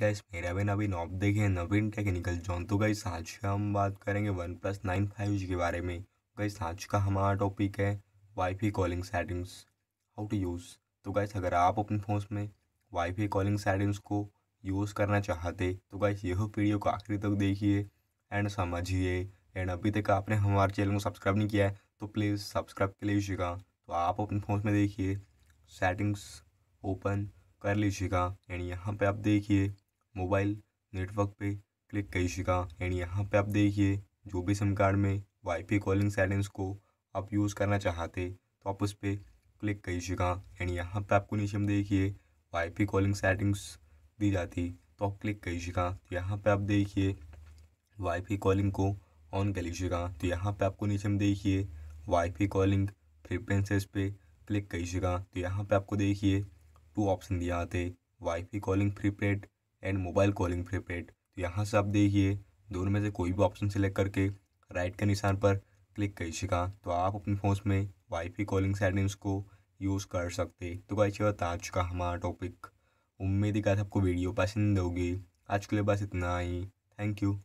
guys मेरा भी नवीन आप देखें नवीन टेक्निकल जॉन तो गाइस आज का हम बात करेंगे OnePlus nine five G के बारे में गाइस आज का हमारा टॉपिक है wifi calling settings how to use तो गाइस अगर आप अपने फोन में वाईफाई कॉलिंग सेटिंग्स को यूज़ करना चाहते तो गाइस यह वीडियो को आखिरी तक देखिए एंड समझिए एंड अभी तक आपने हमारे चैनल को सब्सक्राइब नहीं किया है तो प्लीज़ सब्सक्राइब कर लीजिएगा तो आप अपने फ़ोन में देखिए सेटिंग्स ओपन कर लीजिएगा एंड यहाँ पे आप देखिए मोबाइल नेटवर्क पे क्लिक कीजिएगा एंड यहाँ पे आप देखिए जो भी सिम कार्ड में वाईफाई कॉलिंग सेटिंग्स को आप यूज़ करना चाहते तो आप उस पर क्लिक कीजिएगा एंड यहाँ पे आपको नीचे में देखिए वाईफाई कॉलिंग सेटिंग्स दी जाती तो आप क्लिक कीजिएगा तो यहाँ पर आप देखिए वाईफाई कॉलिंग को ऑन कर लीजिएगा तो यहाँ पर आपको नीचे में देखिए वाईफाई कॉलिंग फ्रिक्वेंसीज पे क्लिक कीजिएगा तो यहाँ पे आपको देखिए टू ऑप्शन दिया आते wifi calling prepaid and mobile calling prepaid तो यहाँ से आप देखिए दोनों में से कोई भी ऑप्शन सेलेक्ट करके राइट के निशान पर क्लिक कर सका तो आप अपने फ़ोन में वाईफाई कॉलिंग सेटिंग्स को यूज़ कर सकते तो भाई ये बता चुका हमारा टॉपिक उम्मीद ही कि आपको वीडियो पसंद होगी आज के लिए बस इतना ही थैंक यू